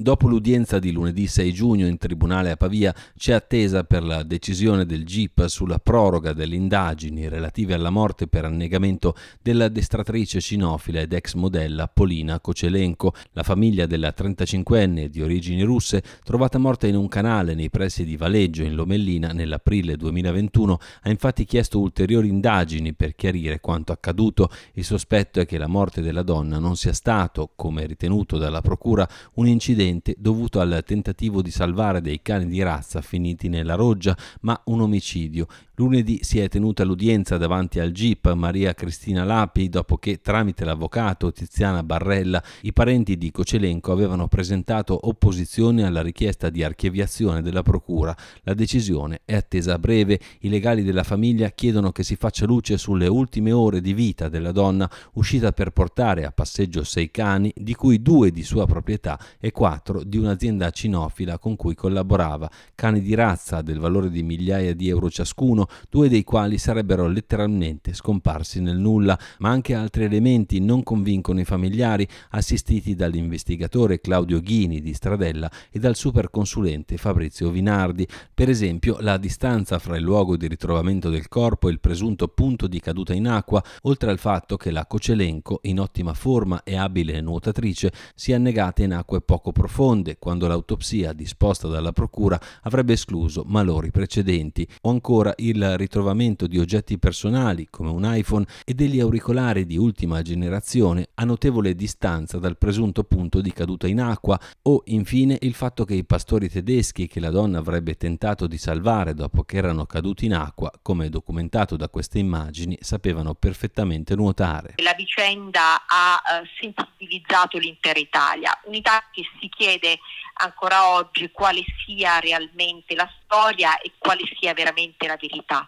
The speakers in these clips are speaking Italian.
Dopo l'udienza di lunedì 6 giugno in tribunale a Pavia c'è attesa per la decisione del GIP sulla proroga delle indagini relative alla morte per annegamento della destratrice cinofila ed ex modella Polina Kocelenko, la famiglia della 35enne di origini russe trovata morta in un canale nei pressi di Valeggio in Lomellina nell'aprile 2021 ha infatti chiesto ulteriori indagini per chiarire quanto accaduto. Il sospetto è che la morte della donna non sia stato, come ritenuto dalla procura, un incidente incidente dovuto al tentativo di salvare dei cani di razza finiti nella roggia, ma un omicidio Lunedì si è tenuta l'udienza davanti al GIP Maria Cristina Lapi dopo che tramite l'avvocato Tiziana Barrella i parenti di Cocelenco avevano presentato opposizione alla richiesta di archiviazione della procura. La decisione è attesa a breve. I legali della famiglia chiedono che si faccia luce sulle ultime ore di vita della donna uscita per portare a passeggio sei cani, di cui due di sua proprietà e quattro di un'azienda cinofila con cui collaborava, cani di razza del valore di migliaia di euro ciascuno due dei quali sarebbero letteralmente scomparsi nel nulla, ma anche altri elementi non convincono i familiari, assistiti dall'investigatore Claudio Ghini di Stradella e dal superconsulente Fabrizio Vinardi. Per esempio, la distanza fra il luogo di ritrovamento del corpo e il presunto punto di caduta in acqua, oltre al fatto che la Cocelenco, in ottima forma e abile nuotatrice, si è annegata in acque poco profonde, quando l'autopsia disposta dalla procura avrebbe escluso malori precedenti, o ancora il il ritrovamento di oggetti personali come un iPhone e degli auricolari di ultima generazione a notevole distanza dal presunto punto di caduta in acqua o infine il fatto che i pastori tedeschi che la donna avrebbe tentato di salvare dopo che erano caduti in acqua, come documentato da queste immagini, sapevano perfettamente nuotare. La vicenda ha eh, sensibilizzato l'intera Italia, un'Italia che si chiede ancora oggi quale sia realmente la storia e quale sia veramente la verità.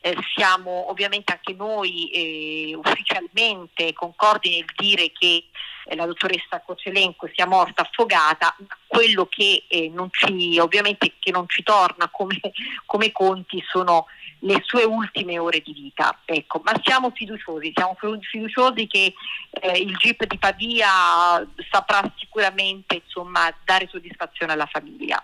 Eh, siamo ovviamente anche noi eh, ufficialmente concordi nel dire che eh, la dottoressa Cocelenco sia morta affogata, quello che, eh, non ci, che non ci torna come, come, conti sono le sue ultime ore di vita. Ecco, ma siamo fiduciosi, siamo fiduciosi che eh, il GIP di Pavia saprà sicuramente insomma, dare soddisfazione alla famiglia.